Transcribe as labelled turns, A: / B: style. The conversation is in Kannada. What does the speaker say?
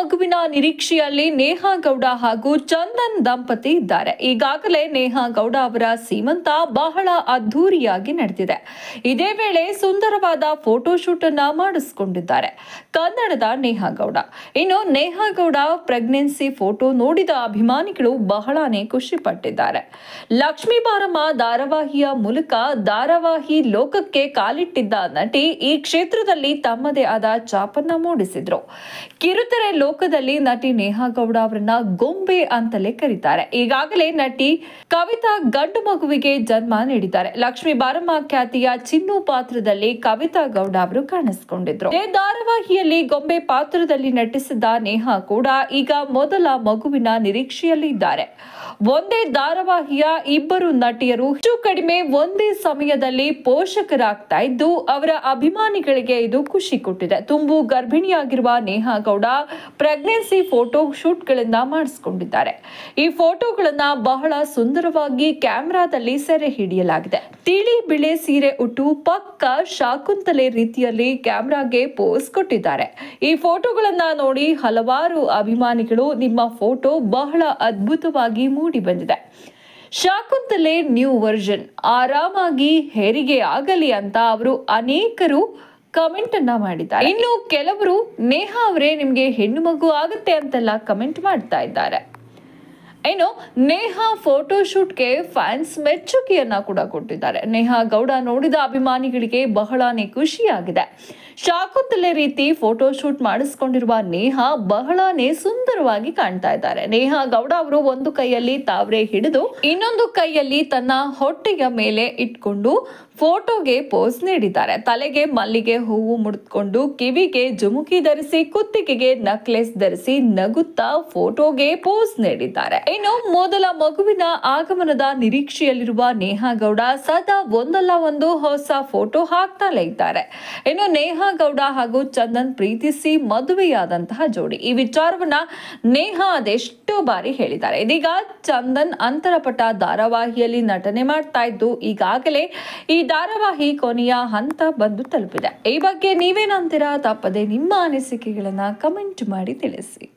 A: ಮಗುವಿನ ನಿರೀಕ್ಷೆಯಲ್ಲಿ ನೇಹಾ ಗೌಡ ಹಾಗೂ ಚಂದನ್ ದಂಪತಿ ಇದ್ದಾರೆ ಈಗಾಗಲೇ ನೇಹಾ ಗೌಡ ಅವರ ಸೀಮಂತ ಬಹಳ ಅದ್ಧೂರಿಯಾಗಿ ನಡೆದಿದೆ ಇದೇ ವೇಳೆ ಸುಂದರವಾದ ಫೋಟೋಶೂಟ್ ಅನ್ನ ಮಾಡಿಸಿಕೊಂಡಿದ್ದಾರೆ ಕನ್ನಡದ ನೇಹಾ ಗೌಡ ಇನ್ನು ನೇಹಾ ಗೌಡ ಪ್ರೆಗ್ನೆನ್ಸಿ ಫೋಟೋ ನೋಡಿದ ಅಭಿಮಾನಿಗಳು ಬಹಳನೇ ಖುಷಿ ಪಟ್ಟಿದ್ದಾರೆ ಲಕ್ಷ್ಮೀ ಬಾರಮ್ಮ ಧಾರಾವಾಹಿಯ ಮೂಲಕ ಧಾರಾವಾಹಿ ಲೋಕಕ್ಕೆ ಕಾಲಿಟ್ಟಿದ್ದ ನಟಿ ಈ ಕ್ಷೇತ್ರದಲ್ಲಿ ತಮ್ಮದೇ ಆದ ಚಾಪನ್ನ ಮೂಡಿಸಿದ್ರು ಕಿರುತೆರೆ ಲೋಕದಲ್ಲಿ ನಟಿ ನೇಹಾ ಗೌಡ ಅವರನ್ನ ಗೊಂಬೆ ಅಂತಲೇ ಕರೀತಾರೆ ಈಗಾಗಲೇ ನಟಿ ಕವಿತಾ ಗಂಡು ಮಗುವಿಗೆ ಜನ್ಮ ನೀಡಿದ್ದಾರೆ ಲಕ್ಷ್ಮೀ ಬಾರಮ್ಮ ಖ್ಯಾತಿಯ ಚಿನ್ನು ಪಾತ್ರದಲ್ಲಿ ಕವಿತಾ ಗೌಡ ಅವರು ಕಾಣಿಸಿಕೊಂಡಿದ್ರು ಧಾರಾವಾಹಿಯಲ್ಲಿ ಗೊಂಬೆ ಪಾತ್ರದಲ್ಲಿ ನಟಿಸಿದ ನೇಹಾ ಕೂಡ ಈಗ ಮೊದಲ ಮಗುವಿನ ನಿರೀಕ್ಷೆಯಲ್ಲಿದ್ದಾರೆ ಒಂದೇ ಧಾರಾವಾಹಿಯ ಇಬ್ಬರು ನಟಿಯರು ಹೆಚ್ಚು ಕಡಿಮೆ ಒಂದೇ ಸಮಯದಲ್ಲಿ ಪೋಷಕರಾಗ್ತಾ ಇದ್ದು ಅವರ ಅಭಿಮಾನಿಗಳಿಗೆ ಇದು ಖುಷಿ ಕೊಟ್ಟಿದೆ ತುಂಬು ಗರ್ಭಿಣಿಯಾಗಿರುವ ನೇಹಾ ಗೌಡ ಪ್ರೆಗ್ನೆನ್ಸಿ ಫೋಟೋ ಶೂಟ್ಗಳಿಂದ ಮಾಡಿಸ್ಕೊಂಡಿದ್ದಾರೆ ಈ ಫೋಟೋಗಳನ್ನ ಬಹಳ ಸುಂದರವಾಗಿ ಕ್ಯಾಮೆರಾದಲ್ಲಿ ಸೆರೆ ಹಿಡಿಯಲಾಗಿದೆ ತಿಳಿ ಬಿಳಿ ಸೀರೆ ಉಟ್ಟು ಪಕ್ಕ ಶಾಕುಂತಲೆ ರೀತಿಯಲ್ಲಿ ಕ್ಯಾಮ್ರಾಗೆ ಪೋಸ್ ಕೊಟ್ಟಿದ್ದಾರೆ ಈ ಫೋಟೋಗಳನ್ನ ನೋಡಿ ಹಲವಾರು ಅಭಿಮಾನಿಗಳು ನಿಮ್ಮ ಫೋಟೋ ಬಹಳ ಅದ್ಭುತವಾಗಿ ಮೂಡಿ ಬಂದಿದೆ ಶಾಕುಂತಲೆ ನ್ಯೂ ವರ್ಜನ್ ಆರಾಮಾಗಿ ಹೆರಿಗೆ ಆಗಲಿ ಅಂತ ಅವರು ಅನೇಕರು ಕಮೆಂಟ್ ಅನ್ನ ಮಾಡಿದ್ದಾರೆ ಇನ್ನು ಕೆಲವರು ನೇಹಾ ಅವರೇ ನಿಮಗೆ ಹೆಣ್ಣು ಮಗು ಆಗುತ್ತೆ ಅಂತೆಲ್ಲ ಕಮೆಂಟ್ ಮಾಡ್ತಾ ಇದ್ದಾರೆ ಇನ್ನು ನೇಹಾ ಫೋಟೋಶೂಟ್ಗೆ ಫ್ಯಾನ್ಸ್ ಮೆಚ್ಚುಗೆಯನ್ನ ಕೂಡ ಕೊಟ್ಟಿದ್ದಾರೆ ನೇಹಾ ಗೌಡ ನೋಡಿದ ಅಭಿಮಾನಿಗಳಿಗೆ ಬಹಳನೇ ಖುಷಿಯಾಗಿದೆ ಶಾಕುಂತಲೆ ರೀತಿ ಫೋಟೋಶೂಟ್ ಮಾಡಿಸ್ಕೊಂಡಿರುವ ನೇಹಾ ಬಹಳಾನೇ ಸುಂದರವಾಗಿ ಕಾಣ್ತಾ ಇದ್ದಾರೆ ನೇಹಾ ಗೌಡ ಅವರು ಒಂದು ಕೈಯಲ್ಲಿ ತಾವ್ರೆ ಹಿಡಿದು ಇನ್ನೊಂದು ಕೈಯಲ್ಲಿ ತನ್ನ ಹೊಟ್ಟೆಯ ಮೇಲೆ ಇಟ್ಕೊಂಡು ಫೋಟೋಗೆ ಪೋಸ್ ನೀಡಿದ್ದಾರೆ ತಲೆಗೆ ಮಲ್ಲಿಗೆ ಹೂವು ಮುಡಿದುಕೊಂಡು ಕಿವಿಗೆ ಜುಮುಕಿ ಧರಿಸಿ ಕುತ್ತಿಗೆಗೆ ನಕ್ಲೆಸ್ ಧರಿಸಿ ನಗುತ್ತಾ ಫೋಟೋಗೆ ಪೋಸ್ ನೀಡಿದ್ದಾರೆ ಇನ್ನು ಮೊದಲ ಮಗುವಿನ ಆಗಮನದ ನಿರೀಕ್ಷೆಯಲ್ಲಿರುವ ನೇಹಾ ಗೌಡ ಸದಾ ಒಂದಲ್ಲ ಒಂದು ಹೊಸ ಫೋಟೋ ಹಾಕ್ತಾಲೇ ಇದ್ದಾರೆ ಇನ್ನು ನೇಹಾ ಗೌಡ ಹಾಗೂ ಚಂದನ್ ಪ್ರೀತಿಸಿ ಮದುವೆಯಾದಂತಹ ಜೋಡಿ ಈ ವಿಚಾರವನ್ನ ನೇಹಾ ಅದೆಷ್ಟೋ ಬಾರಿ ಹೇಳಿದ್ದಾರೆ ಇದೀಗ ಚಂದನ್ ಅಂತರಪಟ ಧಾರಾವಾಹಿಯಲ್ಲಿ ನಟನೆ ಮಾಡ್ತಾ ಇದ್ದು ಈಗಾಗಲೇ ಈ ಧಾರಾವಾಹಿ ಕೊನೆಯ ಹಂತ ಬಂದು ತಲುಪಿದೆ ಈ ಬಗ್ಗೆ ನೀವೇನಂತೀರಾ ತಪ್ಪದೆ ನಿಮ್ಮ ಅನಿಸಿಕೆಗಳನ್ನ ಕಮೆಂಟ್ ಮಾಡಿ ತಿಳಿಸಿ